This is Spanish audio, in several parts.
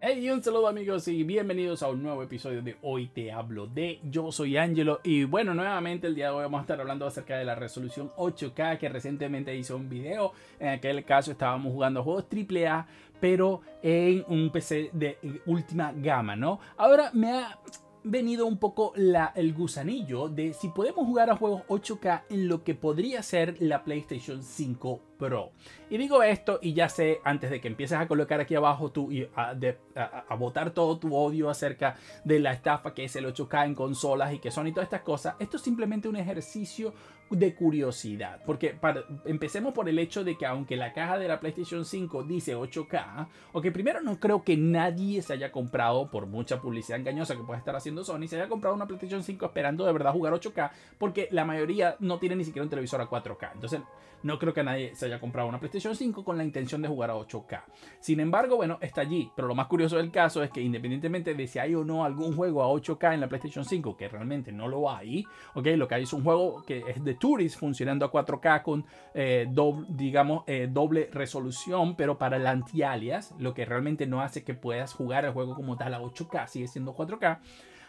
Hey, un saludo amigos y bienvenidos a un nuevo episodio de Hoy te hablo de Yo soy Angelo y bueno, nuevamente el día de hoy vamos a estar hablando acerca de la resolución 8K que recientemente hizo un video, en aquel caso estábamos jugando juegos AAA pero en un PC de última gama, ¿no? Ahora me ha venido un poco la, el gusanillo de si podemos jugar a juegos 8K en lo que podría ser la PlayStation 5 Pro. Y digo esto y ya sé, antes de que empieces a colocar aquí abajo tú a, a, botar todo tu odio acerca de la estafa que es el 8K en consolas y que son y todas estas cosas, esto es simplemente un ejercicio de curiosidad. Porque empecemos por el hecho de que aunque la caja de la PlayStation 5 dice 8K, o que primero no creo que nadie se haya comprado, por mucha publicidad engañosa que pueda estar haciendo Sony, se haya comprado una PlayStation 5 esperando de verdad jugar 8K, porque la mayoría no tiene ni siquiera un televisor a 4K. Entonces no creo que nadie se haya comprado una PlayStation 5 con la intención de jugar a 8K. Sin embargo, bueno, está allí. Pero lo más curioso del caso es que independientemente de si hay o no algún juego a 8K en la PlayStation 5, que realmente no lo hay, ¿ok? Lo que hay es un juego que es de Tourist funcionando a 4K con, eh, doble, digamos, eh, doble resolución, pero para el anti-alias, lo que realmente no hace que puedas jugar el juego como tal a 8K, sigue siendo 4K.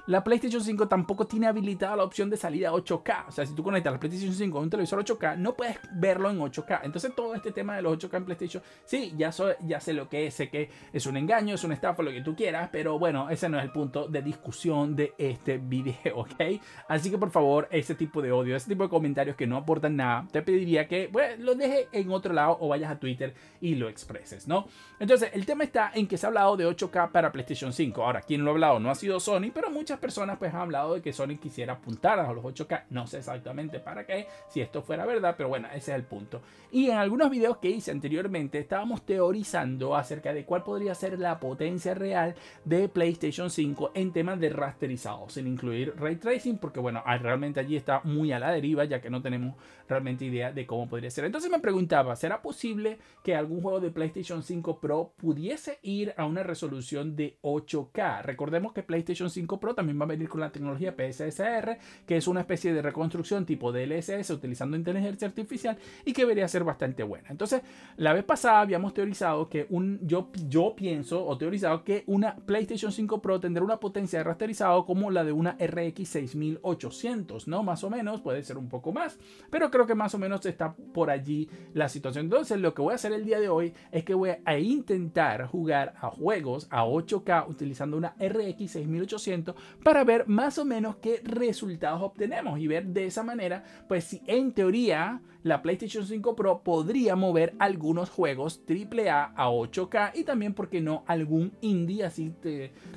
La PlayStation 5 tampoco tiene habilitada la opción de salida 8K. O sea, si tú conectas la PlayStation 5 a un televisor 8K, no puedes verlo en 8K. Entonces todo este tema de los 8K en PlayStation, sí, ya, ya sé lo que es, sé que es un engaño, es una estafa, lo que tú quieras, pero bueno, ese no es el punto de discusión de este video, ¿ok? Así que por favor, ese tipo de odio, ese tipo de comentarios que no aportan nada, te pediría que lo deje en otro lado o vayas a Twitter y lo expreses, ¿no? Entonces, el tema está en que se ha hablado de 8K para PlayStation 5. Ahora, ¿quién lo ha hablado? No ha sido Sony, pero muchos muchas personas pues han hablado de que Sony quisiera apuntar a los 8K. No sé exactamente para qué, si esto fuera verdad, pero bueno, ese es el punto. Y en algunos videos que hice anteriormente estábamos teorizando acerca de cuál podría ser la potencia real de PlayStation 5 en temas de rasterizado, sin incluir ray tracing, porque bueno, ah, realmente allí está muy a la deriva, ya que no tenemos realmente idea de cómo podría ser. Entonces me preguntaba, ¿será posible que algún juego de PlayStation 5 Pro pudiese ir a una resolución de 8K? Recordemos que PlayStation 5 Pro también va a venir con la tecnología PSSR, que es una especie de reconstrucción tipo DLSS utilizando inteligencia artificial y que debería ser bastante buena. Entonces, la vez pasada habíamos teorizado que un, yo, yo pienso o teorizado que una PlayStation 5 Pro tendrá una potencia de rasterizado como la de una RX 6800, ¿no? Más o menos, puede ser un poco más, pero creo que más o menos está por allí la situación. Entonces, lo que voy a hacer el día de hoy es que voy a intentar jugar a juegos a 8K utilizando una RX 6800 para ver más o menos qué resultados obtenemos y ver de esa manera, pues si en teoría la PlayStation 5 Pro podría mover algunos juegos AAA a 8K y también, porque no, algún indie así,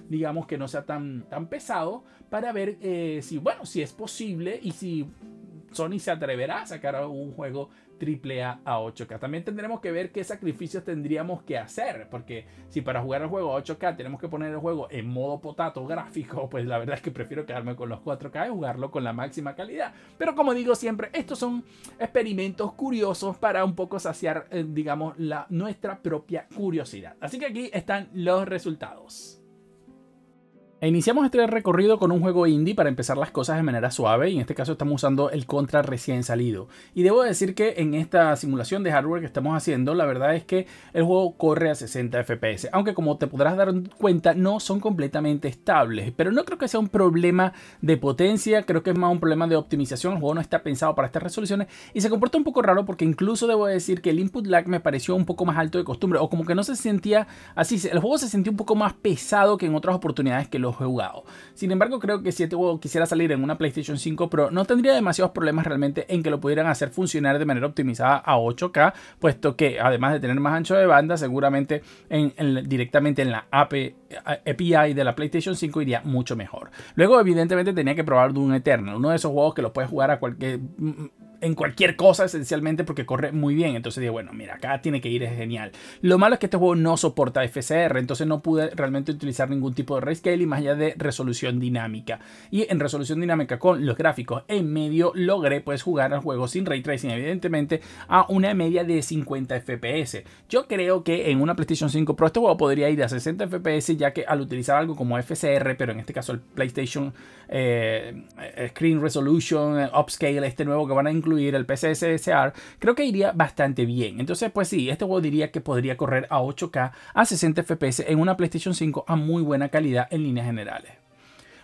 digamos que no sea tan, tan pesado, para ver eh, si, bueno, si es posible y si Sony se atreverá a sacar algún juego AAA a 8K. También tendremos que ver qué sacrificios tendríamos que hacer, porque si para jugar el juego a 8K tenemos que poner el juego en modo potato gráfico, pues la verdad es que prefiero quedarme con los 4K y jugarlo con la máxima calidad. Pero como digo siempre, estos son experimentos curiosos para un poco saciar, eh, digamos, la, nuestra propia curiosidad. Así que aquí están los resultados. E iniciamos este recorrido con un juego indie para empezar las cosas de manera suave y en este caso estamos usando el Contra recién salido. Y debo decir que en esta simulación de hardware que estamos haciendo, la verdad es que el juego corre a 60 FPS, aunque como te podrás dar cuenta no son completamente estables, pero no creo que sea un problema de potencia, creo que es más un problema de optimización, el juego no está pensado para estas resoluciones y se comporta un poco raro porque incluso debo decir que el input lag me pareció un poco más alto de costumbre o como que no se sentía así, el juego se sentía un poco más pesado que en otras oportunidades que los jugado. Sin embargo, creo que si este juego quisiera salir en una PlayStation 5 Pro, no tendría demasiados problemas realmente en que lo pudieran hacer funcionar de manera optimizada a 8K, puesto que además de tener más ancho de banda, seguramente en, directamente en la API de la PlayStation 5 iría mucho mejor. Luego, evidentemente, tenía que probar Doom Eternal, uno de esos juegos que lo puedes jugar a cualquier en cualquier cosa esencialmente porque corre muy bien. Entonces dije, bueno, mira, acá tiene que ir, es genial. Lo malo es que este juego no soporta FCR, entonces no pude realmente utilizar ningún tipo de y más allá de resolución dinámica. Y en resolución dinámica con los gráficos en medio logré pues jugar al juego sin ray tracing, evidentemente, a una media de 50 FPS. Yo creo que en una PlayStation 5 Pro este juego podría ir a 60 FPS ya que al utilizar algo como FCR, pero en este caso el PlayStation eh, Screen Resolution, Upscale, este nuevo que van a incluir ir el PCSSR, creo que iría bastante bien. Entonces, pues sí, este juego diría que podría correr a 8K a 60 FPS en una PlayStation 5 a muy buena calidad en líneas generales.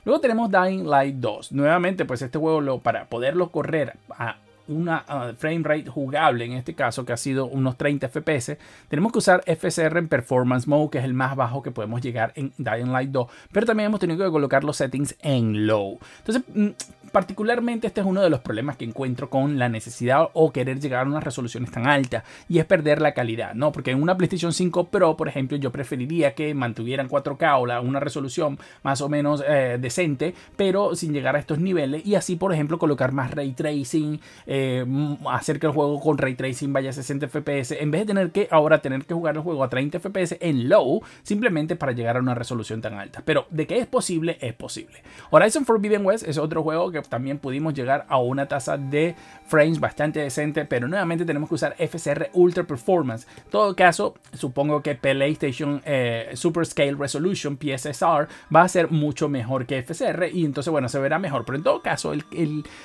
Luego tenemos Dying Light 2. Nuevamente, pues este juego para poderlo correr a una ah, frame rate jugable, en este caso que ha sido unos 30 FPS, tenemos que usar FSR en Performance Mode, que es el más bajo que podemos llegar en Dying Light 2, pero también hemos tenido que colocar los settings en Low. Entonces, mm, particularmente este es uno de los problemas que encuentro con la necesidad o querer llegar a unas resoluciones tan altas y es perder la calidad, ¿no? Porque en una PlayStation 5 Pro, por ejemplo, yo preferiría que mantuvieran 4K o la, una resolución más o menos eh, decente, pero sin llegar a estos niveles y así, por ejemplo, colocar más ray tracing, eh, eh, mm, hacer que el juego con ray tracing vaya a 60 fps, en vez de tener que ahora tener que jugar el juego a 30 fps en low, simplemente para llegar a una resolución tan alta. Pero de que es posible, es posible. Horizon Forbidden West es otro juego que también pudimos llegar a una tasa de frames bastante decente, pero nuevamente tenemos que usar FSR Ultra Performance. En todo caso, supongo que PlayStation eh, Super Scale Resolution, PSSR, va a ser mucho mejor que FCR y entonces, bueno, se verá mejor. Pero en todo caso,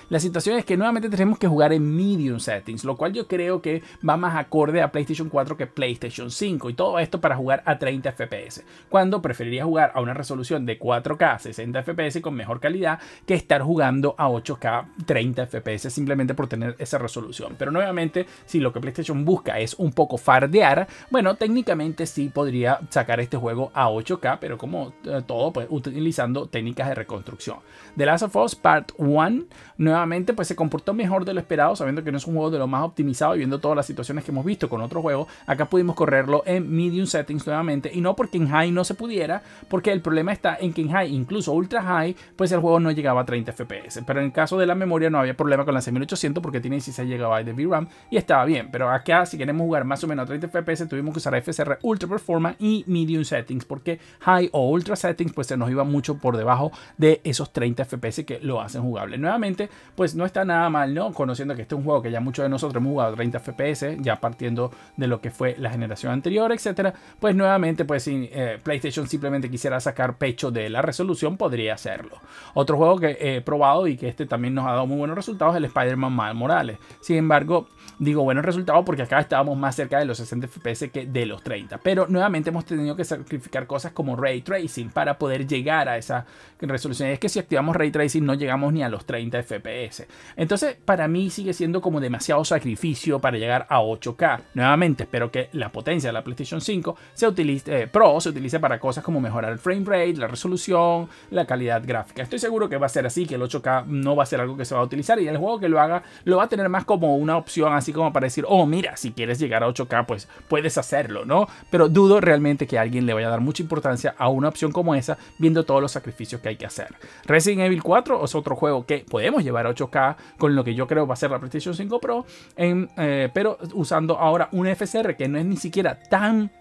la situación es que nuevamente tenemos que jugar en medium settings, lo cual yo creo que va más acorde a PlayStation 4 que PlayStation 5 y todo esto para jugar a 30 FPS, cuando preferiría jugar a una resolución de 4K 60 FPS con mejor calidad que estar jugando a 8K 30 FPS simplemente por tener esa resolución. Pero nuevamente, si lo que PlayStation busca es un poco fardear, bueno, técnicamente sí podría sacar este juego a 8K, pero como eh, todo, pues utilizando técnicas de reconstrucción. The Last of Us Part 1 nuevamente pues se comportó mejor de lo esperado sabiendo que no es un juego de lo más optimizado y viendo todas las situaciones que hemos visto con otro juego acá pudimos correrlo en medium settings nuevamente y no porque en high no se pudiera, porque el problema está en que en high, incluso ultra high, pues el juego no llegaba a 30 FPS, pero en el caso de la memoria no había problema con la 6800 porque tiene 16 GB de VRAM y estaba bien, pero acá si queremos jugar más o menos a 30 FPS tuvimos que usar FSR Ultra Performance y medium settings porque high o ultra settings pues se nos iba mucho por debajo de esos 30 FPS que lo hacen jugable. Nuevamente, pues no está nada mal, ¿no? Conociendo que este es un juego que ya muchos de nosotros hemos jugado 30 FPS, ya partiendo de lo que fue la generación anterior, etcétera, pues nuevamente, pues si eh, PlayStation simplemente quisiera sacar pecho de la resolución, podría hacerlo. Otro juego que he probado y que este también nos ha dado muy buenos resultados es el Spider-Man Mal Morales. Sin embargo, digo buenos resultados porque acá estábamos más cerca de los 60 FPS que de los 30, pero nuevamente hemos tenido que sacrificar cosas como ray tracing para poder llegar a esa resolución. es que si activamos ray tracing no llegamos ni a los 30 FPS. Entonces, para mí sigue siendo como demasiado sacrificio para llegar a 8K. Nuevamente, espero que la potencia de la PlayStation 5 se utilice, eh, Pro se utilice para cosas como mejorar el frame rate, la resolución, la calidad gráfica. Estoy seguro que va a ser así, que el 8K no va a ser algo que se va a utilizar y el juego que lo haga lo va a tener más como una opción, así como para decir, oh, mira, si quieres llegar a 8K, pues puedes hacerlo, ¿no? Pero dudo realmente que alguien le vaya a dar mucha importancia a una opción como esa, viendo todos los sacrificios que hay que hacer. Resident Evil 4 es otro juego que podemos llevar a 8K, con lo que yo creo va a la PlayStation 5 Pro, eh, pero usando ahora un FSR que no es ni siquiera tan,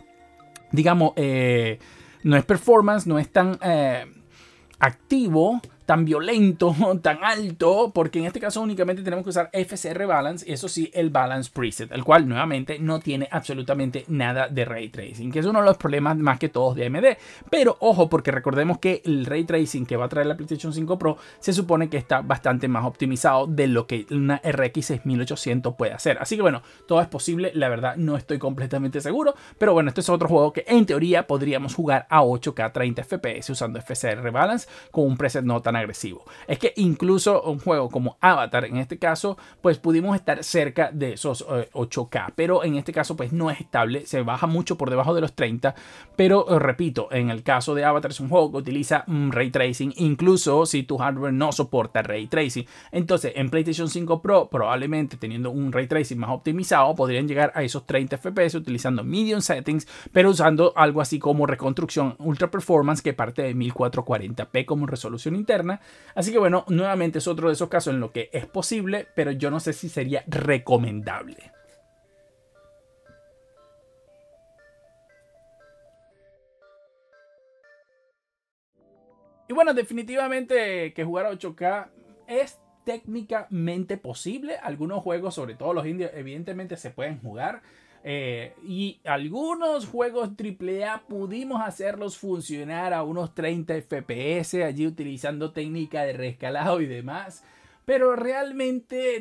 digamos, eh, no es performance, no es tan eh, activo tan violento, tan alto, porque en este caso únicamente tenemos que usar FCR Balance, y eso sí, el Balance Preset, el cual nuevamente no tiene absolutamente nada de Ray Tracing, que es uno de los problemas más que todos de AMD. Pero ojo, porque recordemos que el Ray Tracing que va a traer la PlayStation 5 Pro se supone que está bastante más optimizado de lo que una RX 6800 puede hacer. Así que bueno, todo es posible, la verdad no estoy completamente seguro, pero bueno, este es otro juego que en teoría podríamos jugar a 8K 30 FPS usando FCR Balance con un preset no tan agresivo. Es que incluso un juego como Avatar, en este caso, pues pudimos estar cerca de esos 8K, eh, pero en este caso pues no es estable, se baja mucho por debajo de los 30, pero eh, repito, en el caso de Avatar es un juego que utiliza mm, ray tracing, incluso si tu hardware no soporta ray tracing. Entonces, en PlayStation 5 Pro, probablemente teniendo un ray tracing más optimizado, podrían llegar a esos 30 FPS utilizando medium settings, pero usando algo así como reconstrucción ultra performance que parte de 1440p como resolución interna Así que bueno, nuevamente es otro de esos casos en lo que es posible, pero yo no sé si sería recomendable. Y bueno, definitivamente que jugar a 8K es técnicamente posible. Algunos juegos, sobre todo los indios, evidentemente se pueden jugar. Eh, y algunos juegos AAA pudimos hacerlos funcionar a unos 30 FPS, allí utilizando técnica de rescalado y demás. Pero realmente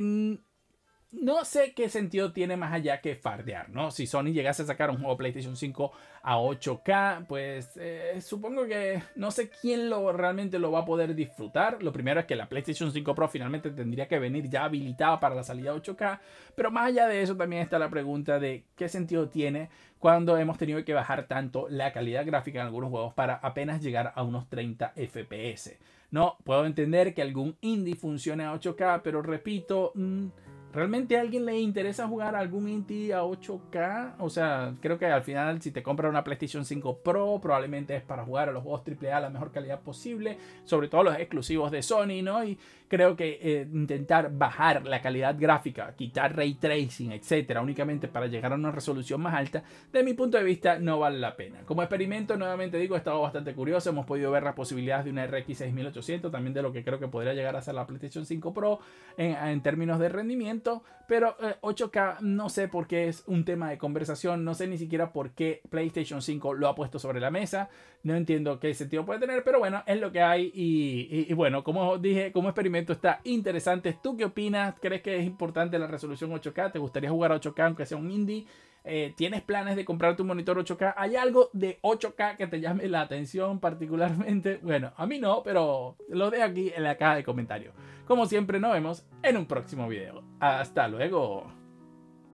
no sé qué sentido tiene más allá que fardear, ¿no? Si Sony llegase a sacar un juego PlayStation 5 a 8K, pues eh, supongo que no sé quién lo, realmente lo va a poder disfrutar. Lo primero es que la PlayStation 5 Pro finalmente tendría que venir ya habilitada para la salida 8K, pero más allá de eso también está la pregunta de qué sentido tiene cuando hemos tenido que bajar tanto la calidad gráfica en algunos juegos para apenas llegar a unos 30 FPS. No, puedo entender que algún indie funcione a 8K, pero repito... Mm, ¿Realmente a alguien le interesa jugar algún indie a 8K? O sea, creo que al final si te compras una PlayStation 5 Pro, probablemente es para jugar a los juegos AAA a la mejor calidad posible, sobre todo los exclusivos de Sony, ¿no? Y creo que eh, intentar bajar la calidad gráfica, quitar ray tracing, etcétera, únicamente para llegar a una resolución más alta, de mi punto de vista no vale la pena. Como experimento, nuevamente digo, he estado bastante curioso, hemos podido ver las posibilidades de una RX 6800, también de lo que creo que podría llegar a ser la PlayStation 5 Pro en términos de rendimiento pero 8K eh, no sé por qué es un tema de conversación, no sé ni siquiera por qué PlayStation 5 lo ha puesto sobre la mesa, no entiendo qué sentido puede tener, pero bueno, es lo que hay y, bueno, como dije, como experimento está interesante. ¿Tú qué opinas? ¿Crees que es importante la resolución 8K? ¿Te gustaría jugar a 8K aunque sea un indie? Eh, ¿Tienes planes de comprar tu monitor 8K? ¿Hay algo de 8K que te llame la atención particularmente? Bueno, a mí no, pero lo dejo aquí en la caja de comentarios. Como siempre, nos vemos en un próximo video. Hasta luego.